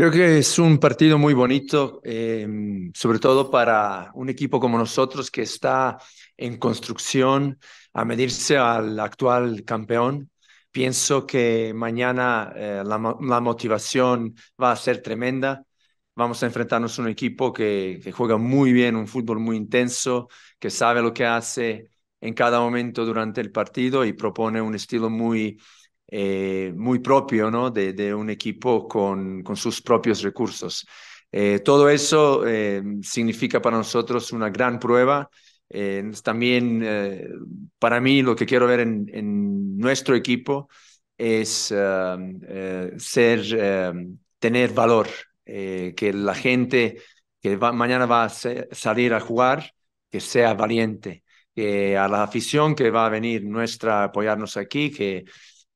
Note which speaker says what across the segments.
Speaker 1: Creo que es un partido muy bonito, eh, sobre todo para un equipo como nosotros que está en construcción a medirse al actual campeón. Pienso que mañana eh, la, motivación va a ser tremenda. Vamos a enfrentarnos a un equipo que juega muy bien, un fútbol muy intenso, que sabe lo que hace en cada momento durante el partido y propone un estilo muy eh, muy propio ¿no? de, un equipo con, con, sus propios recursos. Eh, todo eso eh, significa para nosotros una gran prueba. también para mí lo que quiero ver en, en nuestro equipo es um, ser, tener valor, que la gente que mañana va a salir a jugar, que sea valiente, que a la afición que va a venir nuestra apoyarnos aquí, que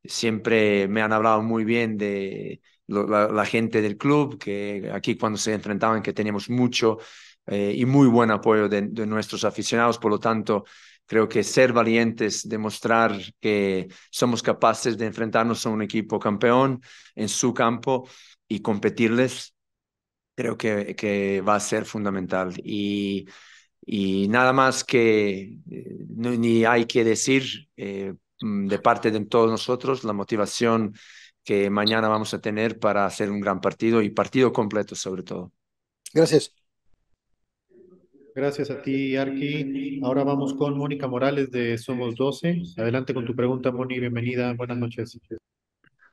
Speaker 1: siempre me han hablado muy bien de la, gente del club, que aquí cuando se enfrentaban que teníamos mucho eh, y muy buen apoyo de, nuestros aficionados, por lo tanto creo que ser valientes, demostrar que somos capaces de enfrentarnos a un equipo campeón en su campo y competirles, creo que, que va a ser fundamental. Y, y nada más que eh, ni hay que decir, eh, Mm, de parte de todos nosotros la motivación que mañana vamos a tener para hacer un gran partido y partido completo sobre todo.
Speaker 2: Gracias. Gracias a ti, Arki. Ahora vamos con Mónica Morales de Somos 12. Adelante con tu pregunta, Moni. Bienvenida. Buenas noches.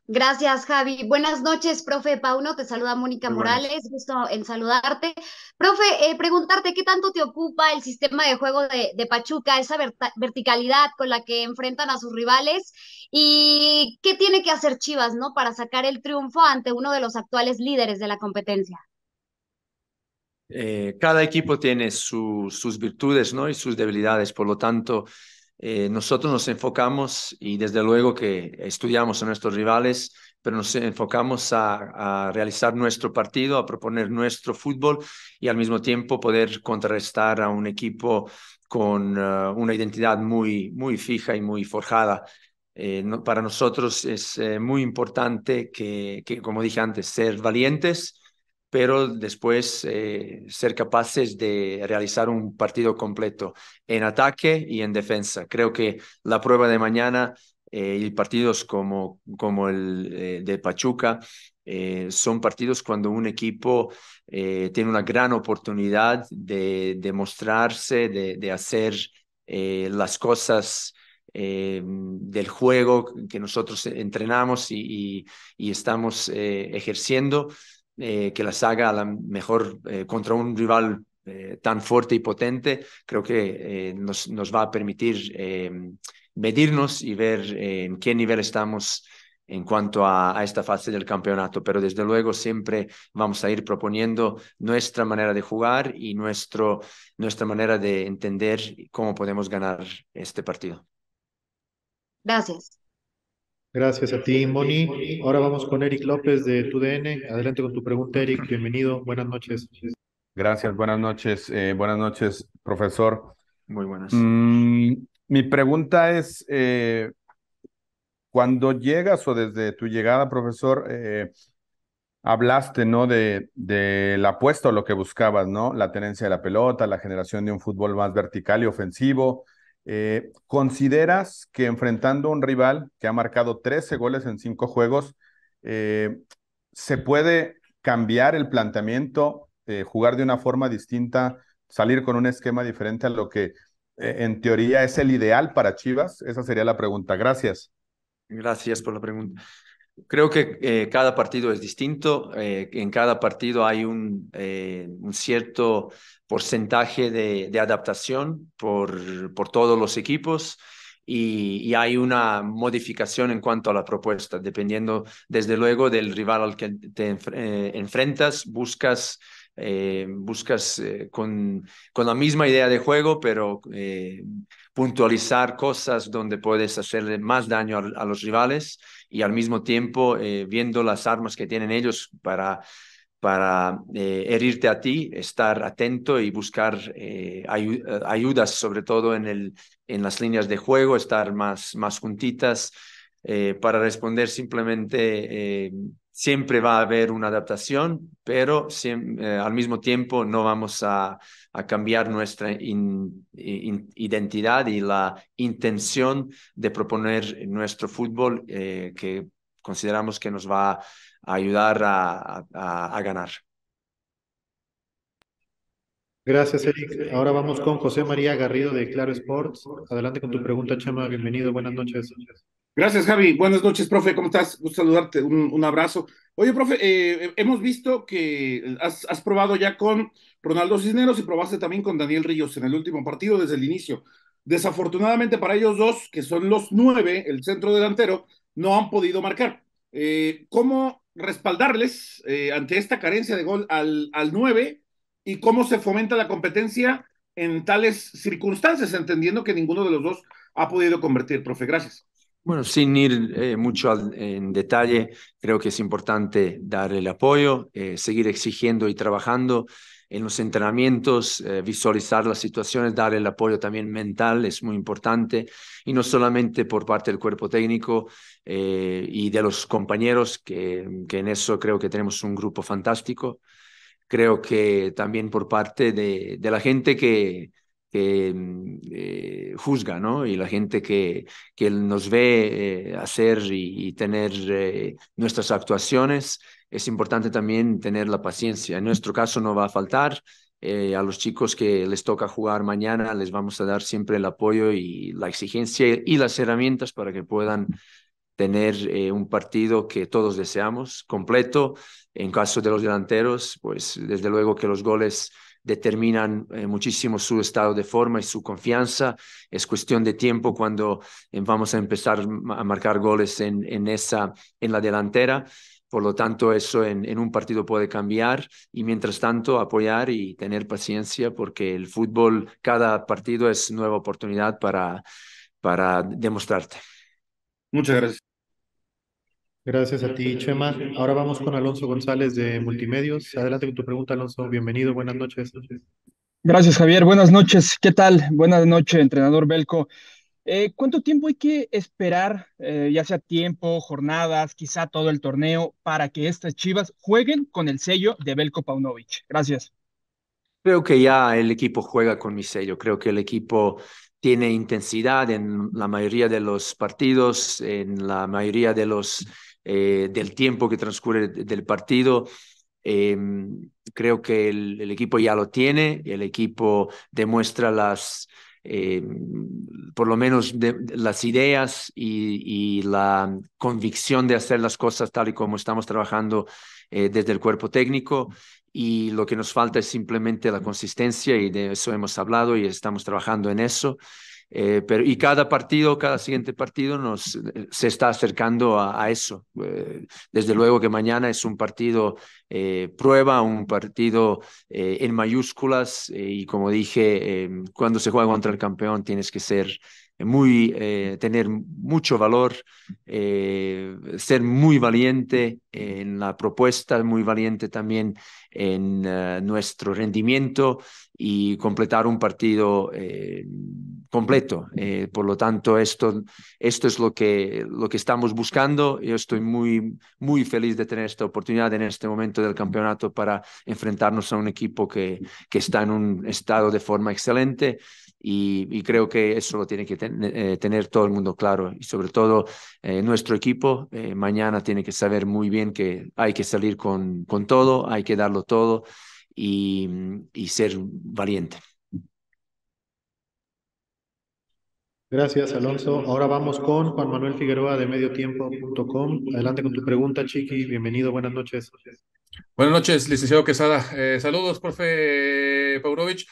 Speaker 1: Gracias, Javi. Buenas noches, profe Pauno. Te saluda Mónica Morales. Gusto en saludarte. Profe, eh, preguntarte qué tanto te ocupa el sistema de juego de, Pachuca, esa verticalidad con la que enfrentan a sus rivales y qué tiene que hacer Chivas, ¿no? Para sacar el triunfo ante uno de los actuales líderes de la competencia. Eh, cada equipo tiene sus virtudes, ¿no? Y sus debilidades. Por lo tanto, eh, nosotros nos enfocamos y desde luego que estudiamos a nuestros rivales, pero nos enfocamos a, realizar nuestro partido, a proponer nuestro fútbol y al mismo tiempo poder contrarrestar a un equipo con eh, una identidad muy, muy fija y muy forjada. Eh, para nosotros es muy importante que, como dije antes, ser valientes, pero después eh, ser capaces de realizar un partido completo en ataque y en defensa. Creo que la prueba de mañana eh, y partidos como, como el eh, de Pachuca son partidos cuando un equipo tiene una gran oportunidad de, demostrarse, mostrarse, de, hacer las cosas del juego que nosotros entrenamos y, estamos ejerciendo eh, que la haga a la mejor eh, contra un rival eh, tan fuerte y potente, creo que nos, va a permitir em, medirnos y ver en qué nivel estamos en cuanto a, a, esta fase del campeonato, pero desde luego siempre vamos a ir proponiendo nuestra manera de jugar y nuestro, nuestra manera de entender cómo podemos ganar este partido.
Speaker 2: Gracias. Gracias a ti, Moni. Ahora vamos con Eric López de TUDN. Adelante con tu pregunta, Eric. Bienvenido. Buenas noches. Gracias. Buenas noches. Eh, buenas noches, profesor. Muy buenas. Mm, mi pregunta es, eh, cuando llegas o desde tu llegada, profesor, eh, hablaste, ¿no? De, de, la apuesta lo que buscabas, ¿no? La tenencia de la pelota, la generación de un fútbol más vertical y ofensivo, eh, ¿Consideras que enfrentando a un rival que ha marcado 13 goles en 5 juegos, eh, se puede cambiar el planteamiento, eh, jugar de una forma distinta, salir con un esquema diferente a lo que en teoría es el ideal para Chivas? Esa sería la pregunta. Gracias.
Speaker 1: Gracias por la pregunta. Creo que eh, cada partido es distinto. Eh, en cada partido hay un, eh, cierto porcentaje de, adaptación por, por, todos los equipos y, hay una modificación en cuanto a la propuesta, dependiendo desde luego del rival al que te enfrentas, buscas eh, buscas eh, con, la misma idea de juego, pero eh, puntualizar cosas donde puedes hacerle más daño a, los rivales y al mismo tiempo viendo las armas que tienen ellos para, para herirte a ti, estar atento y buscar ayudas, sobre todo en, el, en las líneas de juego, estar más, más juntitas. para responder simplemente siempre va a haber una adaptación, pero eh, al mismo tiempo no vamos a, cambiar nuestra identidad y la intención de proponer nuestro fútbol eh, que consideramos que nos va a ayudar a, a ganar.
Speaker 2: Gracias, Eric. Ahora vamos con José María Garrido de Claro Sports. Adelante con tu pregunta, Chema. Bienvenido. Buenas noches. Gracias, Javi. Buenas noches, profe. ¿Cómo estás? Gusto saludarte. Un, abrazo. Oye, profe, eh, hemos visto que has, probado ya con Ronaldo Cisneros y probaste también con Daniel Ríos en el último partido desde el inicio. Desafortunadamente para ellos dos, que son los nueve, el centro delantero, no han podido marcar. Eh, ¿Cómo respaldarles eh, ante esta carencia de gol al, al nueve y cómo se fomenta la competencia en tales circunstancias, entendiendo que ninguno de los dos ha podido convertir, profe? Gracias.
Speaker 1: Bueno, sin ir eh, mucho en detalle, creo que es importante dar el apoyo, eh, seguir exigiendo y trabajando en los entrenamientos, eh, visualizar las situaciones, dar el apoyo también mental es muy importante, y no solamente por parte del cuerpo técnico y de los compañeros, que, que en eso creo que tenemos un grupo fantástico. Creo que también por parte de, de la gente que, que mm, eh, juzga, ¿no? Y la gente que, que nos ve eh, hacer y, tener eh, nuestras actuaciones, es importante también tener la paciencia. En nuestro caso no va a faltar. a los chicos que les toca jugar mañana les vamos a dar siempre el apoyo y la exigencia y las herramientas para que puedan tener un partido que todos deseamos, completo. En caso de los delanteros, pues desde luego que los goles determinan eh, muchísimo su estado de forma y su confianza. Es cuestión de tiempo cuando eh, vamos a empezar a marcar goles en, en, esa, en la delantera. Por lo tanto, eso en, en, un partido puede cambiar y mientras tanto apoyar y tener paciencia porque el fútbol, cada partido es nueva oportunidad para, para demostrarte. Muchas gracias.
Speaker 2: Gracias a ti, Chema. Ahora vamos con Alonso González de Multimedios. Adelante con tu pregunta, Alonso. Bienvenido, buenas noches. Gracias, Javier. Buenas noches. ¿Qué tal? Buenas noches, entrenador Belco. Eh, ¿Cuánto tiempo hay que esperar, eh, ya sea tiempo, jornadas, quizá todo el torneo, para que estas Chivas jueguen con el sello de Belco Paunovic? Gracias.
Speaker 1: Creo que ya el equipo juega con mi sello. Creo que el equipo tiene intensidad en la mayoría de los partidos, en la mayoría de los eh, del tiempo que transcurre del partido. Em, creo que el, equipo ya lo tiene, el equipo demuestra las, em, por lo menos las ideas y, la convicción de hacer las cosas tal y como estamos trabajando eh, desde el cuerpo técnico. Y lo que nos falta es simplemente la consistencia y de eso hemos hablado y estamos trabajando en eso. Eh, y cada partido, cada siguiente partido nos, eh, se está acercando a, eso. Eh, desde luego que mañana es un partido prueba, un partido en mayúsculas y como dije, cuando se juega contra el campeón tienes que ser eh, muy, eh, tener mucho valor, eh, ser muy valiente en la propuesta, muy valiente también en nuestro rendimiento y completar un partido completo. por lo tanto, esto, esto es lo que, lo que estamos buscando. Yo estoy muy, muy feliz de tener esta oportunidad en este momento del campeonato para enfrentarnos a un equipo que, que está en un estado de forma excelente y, creo que eso lo tiene que eh, tener todo el mundo claro y sobre todo eh, nuestro equipo eh, mañana tiene que saber muy bien que hay que salir con, con todo, hay que darlo todo y, y ser valiente.
Speaker 2: Gracias, Alonso. Ahora vamos con Juan Manuel Figueroa de mediotiempo.com. Adelante con tu pregunta, Chiqui. Bienvenido, buenas noches. Buenas noches, licenciado Quesada. Eh, saludos, profe Paurovich.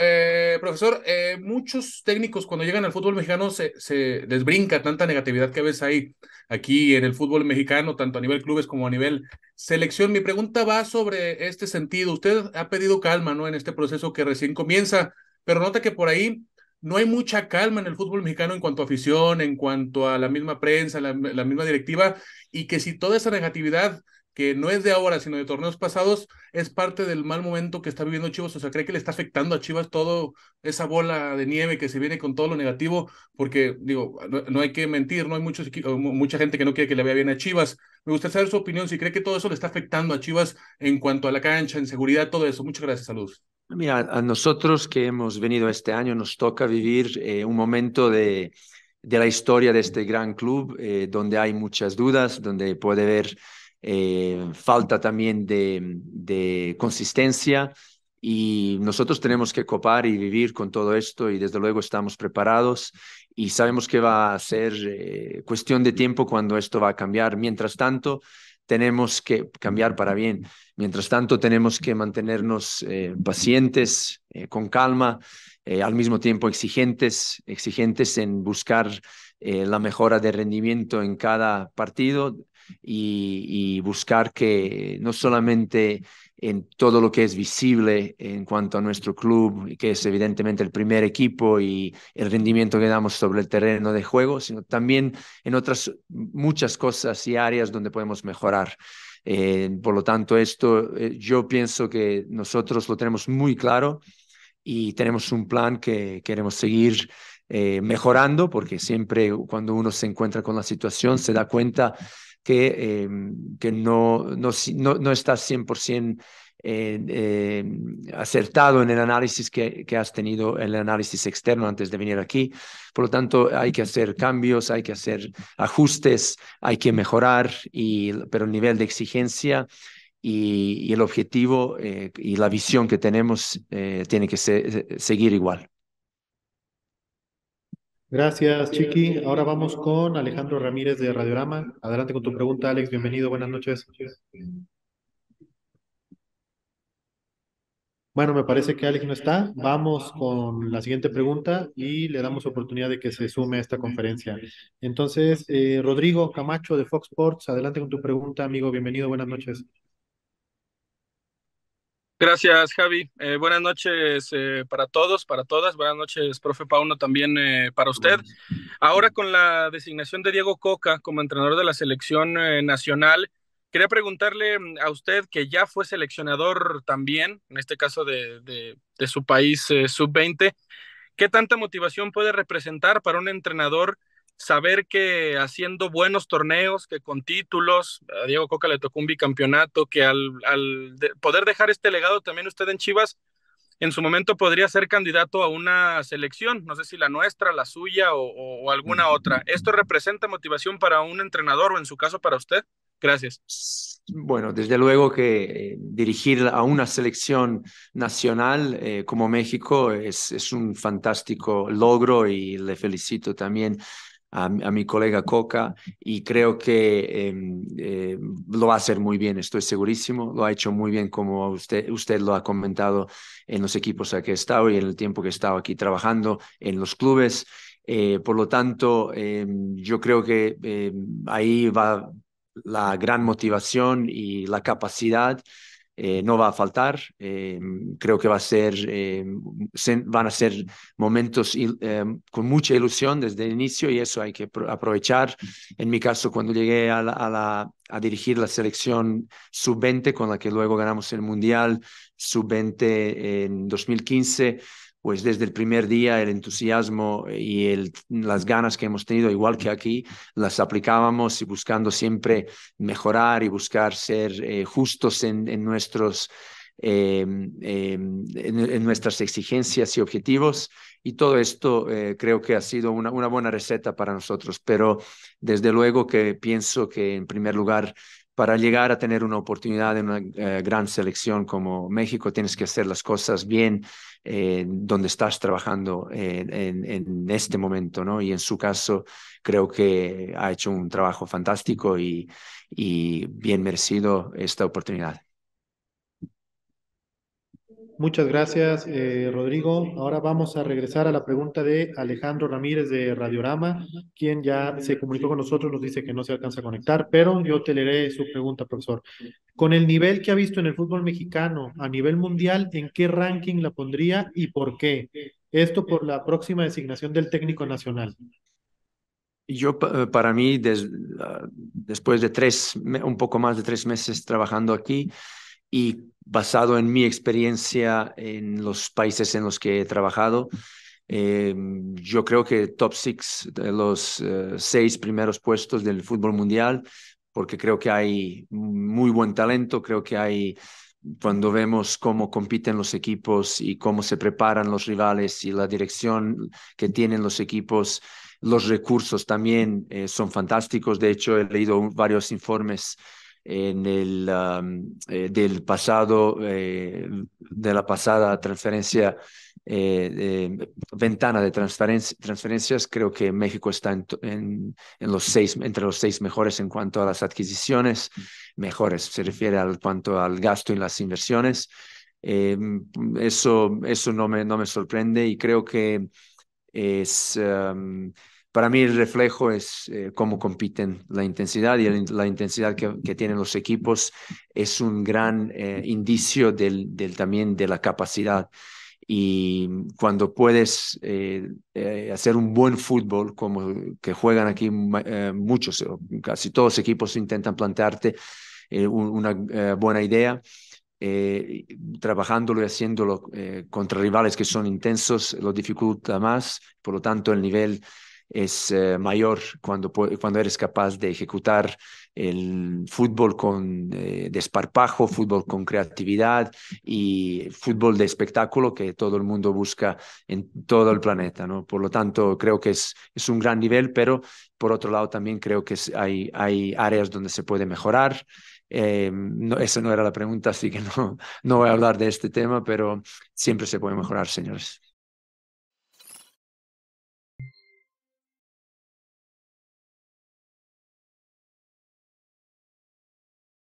Speaker 2: Eh, profesor, eh, muchos técnicos cuando llegan al fútbol mexicano se, se les brinca tanta negatividad que ves ahí aquí en el fútbol mexicano, tanto a nivel clubes como a nivel selección. Mi pregunta va sobre este sentido. Usted ha pedido calma ¿no? en este proceso que recién comienza, pero nota que por ahí no hay mucha calma en el fútbol mexicano en cuanto a afición, en cuanto a la misma prensa, la, la misma directiva, y que si toda esa negatividad que no es de ahora, sino de torneos pasados, es parte del mal momento que está viviendo Chivas. O sea, cree que le está afectando a Chivas todo esa bola de nieve que se viene con todo lo negativo, porque digo, no, hay que mentir, no hay muchos, mucha gente que no quiere que le vaya bien a Chivas. Me gustaría saber su opinión, si cree que todo eso le está afectando a Chivas en cuanto a la cancha, en seguridad, todo eso. Muchas gracias, saludos.
Speaker 1: Mira, a nosotros que hemos venido este año nos toca vivir eh, un momento de, de, la historia de este gran club, eh, donde hay muchas dudas, donde puede haber eh, falta también de, consistencia y nosotros tenemos que copar y vivir con todo esto y desde luego estamos preparados y sabemos que va a ser eh, cuestión de tiempo cuando esto va a cambiar. Mientras tanto, tenemos que cambiar para bien. Mientras tanto, tenemos que mantenernos eh, pacientes, con calma, al mismo tiempo exigentes, exigentes en buscar la mejora de rendimiento en cada partido, y, buscar que no solamente en todo lo que es visible en cuanto a nuestro club, que es evidentemente el primer equipo y el rendimiento que damos sobre el terreno de juego, sino también en otras muchas cosas y áreas donde podemos mejorar. Eh, por lo tanto, esto eh, yo pienso que nosotros lo tenemos muy claro y tenemos un plan que queremos seguir eh, mejorando, porque siempre cuando uno se encuentra con la situación se da cuenta que, em, que no, no, no, estás 100% em, acertado en el análisis que, que, has tenido, en el análisis externo antes de venir aquí. Por lo tanto, hay que hacer cambios, hay que hacer ajustes, hay que mejorar, y, pero el nivel de exigencia y, el objetivo eh, y la visión que tenemos eh, tiene que seguir igual.
Speaker 2: Gracias, Chiqui. Ahora vamos con Alejandro Ramírez de Radiorama. Adelante con tu pregunta, Alex. Bienvenido, buenas noches. Bueno, me parece que Alex no está. Vamos con la siguiente pregunta y le damos oportunidad de que se sume a esta conferencia. Entonces, eh, Rodrigo Camacho de Fox Sports, adelante con tu pregunta, amigo. Bienvenido, buenas noches. Gracias, Javi. Eh, buenas noches eh, para todos, para todas. Buenas noches, profe Pauno, también eh, para usted. Ahora con la designación de Diego Coca como entrenador de la selección nacional, quería preguntarle mm, a usted que ya fue seleccionador también, en este caso de, de su país sub-20, ¿qué tanta motivación puede representar para un entrenador? saber que haciendo buenos torneos, que con títulos, a Diego Coca le tocó un bicampeonato, que al, poder dejar este legado también usted en Chivas, en su momento podría ser candidato a una selección, no sé si la nuestra, la suya o, alguna otra. ¿Esto representa motivación para un entrenador o en su caso para usted? Gracias.
Speaker 1: Bueno, desde luego que eh, dirigir a una selección nacional eh, como México es, es un fantástico logro y le felicito también a, mi colega Coca y creo que em, eh, lo va a hacer muy bien, estoy segurísimo, lo ha hecho muy bien como usted, usted lo ha comentado en los equipos a que he estado y en el tiempo que he estado aquí trabajando en los clubes. Eh, por lo tanto, em, yo creo que em, ahí va la gran motivación y la capacidad eh, no va a faltar. Eh, creo que va a ser, eh, van a ser momentos con mucha ilusión desde el inicio y eso hay que aprovechar. En mi caso, cuando llegué a dirigir la selección sub-20, con la que luego ganamos el Mundial sub-20 en 2015, pues desde el primer día el entusiasmo y el, las ganas que hemos tenido, igual que aquí, las aplicábamos y buscando siempre mejorar y buscar ser eh, justos en, en nuestros... Em, em, en, nuestras exigencias y objetivos. Y todo esto eh, creo que ha sido una, una, buena receta para nosotros, pero desde luego que pienso que en primer lugar para llegar a tener una oportunidad en una eh, gran selección como México, tienes que hacer las cosas bien eh, donde estás trabajando eh, en, este momento, ¿no? Y en su caso, creo que ha hecho un trabajo fantástico y, y bien merecido esta oportunidad.
Speaker 2: Muchas gracias, eh, Rodrigo. Ahora vamos a regresar a la pregunta de Alejandro Ramírez de Radiorama, quien ya se comunicó con nosotros, nos dice que no se alcanza a conectar, pero yo te leeré su pregunta, profesor. Con el nivel que ha visto en el fútbol mexicano a nivel mundial, ¿en qué ranking la pondría y por qué? Esto por la próxima designación del técnico nacional.
Speaker 1: Yo, eh, para mí, ah, después de tres, un poco más de tres meses trabajando aquí, y basado en mi experiencia en los países en los que he trabajado, em, yo creo que top six, de los eh, seis primeros puestos del fútbol mundial, porque creo que hay muy buen talento, creo que hay, cuando vemos cómo compiten los equipos y cómo se preparan los rivales y la dirección que tienen los equipos, los recursos también eh, son fantásticos. De hecho, he leído varios informes en el, eh, del pasado, eh, de la pasada transferencia, eh, ventana de transferencias, creo que México está en, en, los seis, entre los seis mejores en cuanto a las adquisiciones, mejores, se refiere al cuanto al gasto en las inversiones. Em, eso eso no, me, no me sorprende y creo que es para mí el reflejo es eh, cómo compiten la intensidad y la intensidad que, tienen los equipos es un gran eh, indicio del, del, también de la capacidad. Y cuando puedes eh, hacer un buen fútbol, como que juegan aquí muchos, casi todos los equipos intentan plantearte una buena idea, trabajándolo y haciéndolo contra rivales que son intensos lo dificulta más, por lo tanto el nivel es eh, mayor cuando, cuando eres capaz de ejecutar el fútbol con eh, desparpajo, fútbol con creatividad y fútbol de espectáculo que todo el mundo busca en todo el planeta. ¿no? Por lo tanto, creo que es, es un gran nivel, pero por otro lado también creo que hay, hay áreas donde se puede mejorar. Eh, no, esa no era la pregunta, así que no, no voy a hablar de este tema, pero siempre se puede mejorar, señores.